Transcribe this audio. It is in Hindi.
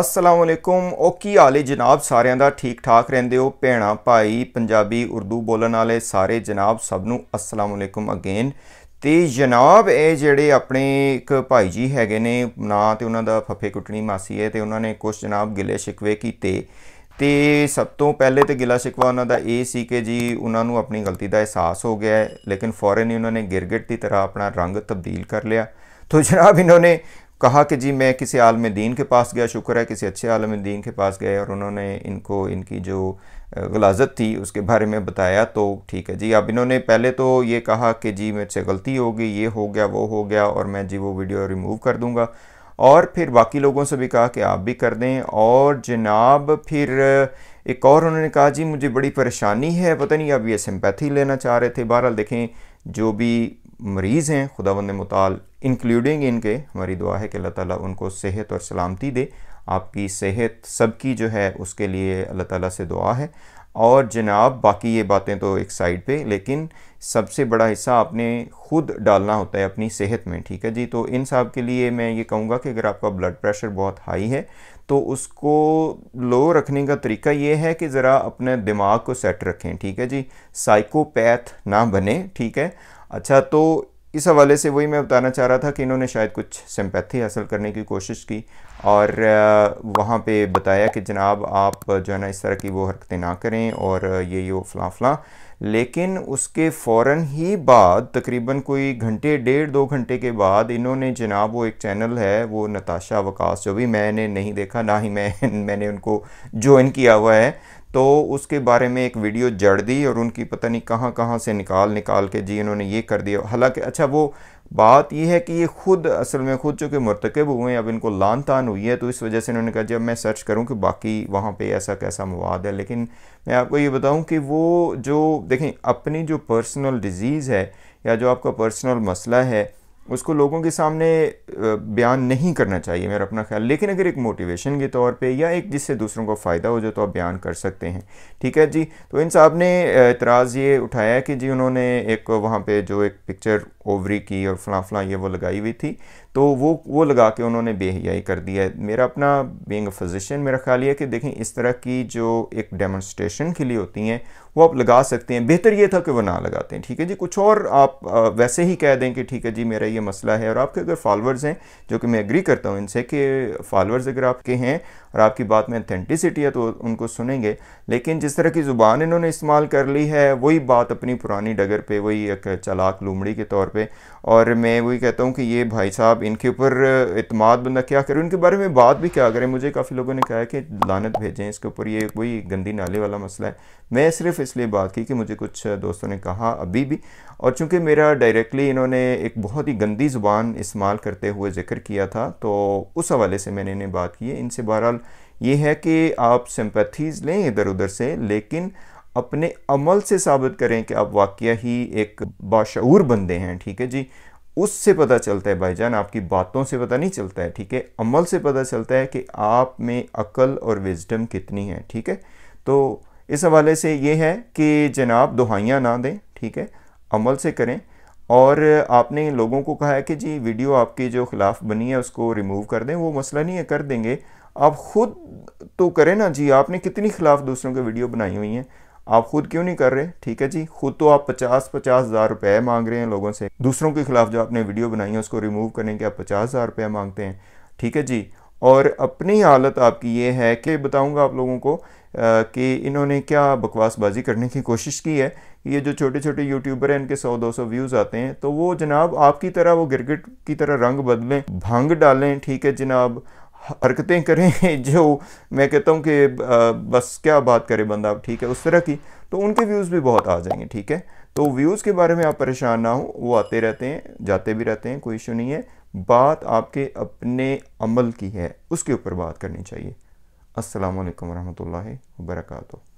ਅਸਲਾਮ ਅਲੈਕੁਮ ਉਹ ਕੀ ਹਾਲ ਹੈ ਜਨਾਬ ਸਾਰਿਆਂ ਦਾ ਠੀਕ ਠਾਕ ਰਹਿੰਦੇ ਹੋ ਭੈਣਾ ਭਾਈ ਪੰਜਾਬੀ ਉਰਦੂ ਬੋਲਣ ਵਾਲੇ ਸਾਰੇ ਜਨਾਬ ਸਭ ਨੂੰ ਅਸਲਾਮ ਅਲੈਕੁਮ ਅਗੇਨ ਤੇ ਜਨਾਬ ਇਹ ਜਿਹੜੇ ਆਪਣੇ ਇੱਕ ਭਾਈ ਜੀ ਹੈਗੇ ਨੇ ਨਾਂ ਤੇ ਉਹਨਾਂ ਦਾ ਫੱਫੇ ਕੁੱਟਣੀ ਮਾਸੀ ਹੈ ਤੇ ਉਹਨਾਂ ਨੇ ਕੁਝ ਜਨਾਬ ਗਿਲੇ ਸ਼ਿਕਵੇ ਕੀਤੇ ਤੇ ਸਭ ਤੋਂ ਪਹਿਲੇ ਤੇ ਗਿਲਾ ਸ਼ਿਕਵਾ ਉਹਨਾਂ ਦਾ ਇਹ ਸੀ ਕਿ ਜੀ ਉਹਨਾਂ ਨੂੰ ਆਪਣੀ ਗਲਤੀ ਦਾ ਅਹਿਸਾਸ ਹੋ ਗਿਆ ਲੇਕਿਨ ਫੌਰਨ ਹੀ ਉਹਨਾਂ ਨੇ ਗਿਰਗਿਟ ਦੀ ਤਰ੍ਹਾਂ ਆਪਣਾ ਰੰਗ ਤਬਦੀਲ ਕਰ ਲਿਆ ਤੋ ਜਨਾਬ ਇਹਨਾਂ ਨੇ कहा कि जी मैं किसी आलम दीन के पास गया शुक्र है किसी अच्छे आलम दीन के पास गए और उन्होंने इनको इनकी जो गलाजत थी उसके बारे में बताया तो ठीक है जी अब इन्होंने पहले तो ये कहा कि जी मेरे से गलती होगी ये हो गया वो हो गया और मैं जी वो वीडियो रिमूव कर दूँगा और फिर बाकी लोगों से भी कहा कि आप भी कर दें और जनाब फिर एक और उन्होंने कहा जी मुझे बड़ी परेशानी है पता नहीं अब ये सिंपैथी लेना चाह रहे थे बहरहाल देखें जो भी मरीज़ हैं खुदा बंद मताल इंक्लूडिंग इनके हमारी दुआ है कि अल्लाह ताला उनको सेहत और सलामती दे आपकी सेहत सबकी जो है उसके लिए अल्लाह ताला से दुआ है और जनाब बाकी ये बातें तो एक साइड पे लेकिन सबसे बड़ा हिस्सा आपने खुद डालना होता है अपनी सेहत में ठीक है जी तो इन साहब के लिए मैं ये कहूँगा कि अगर आपका ब्लड प्रेशर बहुत हाई है तो उसको लो रखने का तरीका ये है कि ज़रा अपने दिमाग को सेट रखें ठीक है जी साइकोपैथ ना बने ठीक है अच्छा तो इस हवाले से वही मैं बताना चाह रहा था कि इन्होंने शायद कुछ सिंपैथी हासिल करने की कोशिश की और वहाँ पे बताया कि जनाब आप जो है ना इस तरह की वो हरकतें ना करें और ये यो फलां फलां लेकिन उसके फ़ौर ही बाद तकरीबन कोई घंटे डेढ़ दो घंटे के बाद इन्होंने जनाब वो एक चैनल है वो नताशा वकास जो भी मैंने नहीं देखा ना ही मैं मैंने उनको ज्वाइन किया हुआ है तो उसके बारे में एक वीडियो जड़ दी और उनकी पता नहीं कहाँ कहाँ से निकाल निकाल के जी इन्होंने ये कर दिया हालांकि अच्छा वो बात यह है कि ये खुद असल में खुद चूँकि मरतकब हुए हैं अब इनको लान तान हुई है तो इस वजह से इन्होंने कहा जब मैं सर्च करूँ कि बाकी वहाँ पे ऐसा कैसा मवाद है लेकिन मैं आपको ये बताऊँ कि वो जो देखें अपनी जो पर्सनल डिजीज़ है या जो आपका पर्सनल मसला है उसको लोगों के सामने बयान नहीं करना चाहिए मेरा अपना ख्याल लेकिन अगर एक मोटिवेशन के तौर पे या एक जिससे दूसरों को फ़ायदा हो जाए तो आप बयान कर सकते हैं ठीक है जी तो इन साहब ने एतराज़ ये उठाया कि जी उन्होंने एक वहाँ पे जो एक पिक्चर ओवरी की और फलां फलां ये वो लगाई हुई थी तो वो वो लगा के उन्होंने बेहयाई कर दिया है मेरा अपना बींग फिजिशन मेरा ख्याल ये कि देखें इस तरह की जो एक डेमोन्स्ट्रेशन के लिए होती हैं वो आप लगा सकते हैं बेहतर ये था कि वो ना लगाते हैं ठीक है जी कुछ और आप वैसे ही कह दें कि ठीक है जी मेरा ये मसला है और आपके अगर फॉलोअर्स फॉलोअर्स हैं जो कि मैं एग्री करता हूँ इनसे कि फॉलोअर्स अगर आपके हैं और आपकी बात में अथेंटिसिटी है तो उनको सुनेंगे लेकिन जिस तरह की ज़ुबान इन्होंने इस्तेमाल कर ली है वही बात अपनी पुरानी डगर पे वही एक चलाक लूमड़ी के तौर पे और मैं वही कहता हूँ कि ये भाई साहब इनके ऊपर इतमाद बंदा क्या करे उनके बारे में बात भी क्या करें मुझे काफ़ी लोगों ने कहा कि लानत भेजें इसके ऊपर ये वही गंदी नाले वाला मसला है मैं सिर्फ इसलिए बात की कि मुझे कुछ दोस्तों ने कहा अभी भी और चूंकि मेरा डायरेक्टली इन्होंने एक बहुत ही गंदी ज़ुबान इस्तेमाल करते हुए जिक्र किया था तो उस हवाले से मैंने इन्हें बात की है इनसे बहरहाल ये है कि आप सिंपथीज़ लें इधर उधर से लेकिन अपने अमल से साबित करें कि आप वाक़ ही एक बाशूर बंदे हैं ठीक है जी उससे पता चलता है भाईजान आपकी बातों से पता नहीं चलता है ठीक है अमल से पता चलता है कि आप में अकल और विजडम कितनी है ठीक है तो इस हवाले से ये है कि जनाब दुहाइयाँ ना दें ठीक है अमल से करें और आपने लोगों को कहा है कि जी वीडियो आपके जो ख़िलाफ़ बनी है उसको रिमूव कर दें वो मसला नहीं है कर देंगे आप ख़ुद तो करें ना जी आपने कितनी ख़िलाफ़ दूसरों के वीडियो बनाई हुई हैं आप खुद क्यों नहीं कर रहे ठीक है जी खुद तो आप पचास पचास हज़ार रुपये मांग रहे हैं लोगों से दूसरों के खिलाफ जो आपने वीडियो बनाई है उसको रिमूव करने के आप पचास हज़ार रुपये मांगते हैं ठीक है जी और अपनी हालत आपकी ये है कि बताऊंगा आप लोगों को कि इन्होंने क्या बकवासबाजी करने की कोशिश की है ये जो छोटे छोटे यूट्यूबर हैं इनके 100-200 व्यूज़ आते हैं तो वो जनाब आपकी तरह वो गिरगिट की तरह रंग बदलें भंग डालें ठीक है जनाब हरकतें करें जो मैं कहता हूँ कि बस क्या बात करें बंदा आप ठीक है उस तरह की तो उनके व्यूज़ भी बहुत आ जाएंगे ठीक है तो व्यूज़ के बारे में आप परेशान ना हो वो आते रहते हैं जाते भी रहते हैं कोई इशू नहीं है बात आपके अपने अमल की है उसके ऊपर बात करनी चाहिए असलकम वरहमल वर्का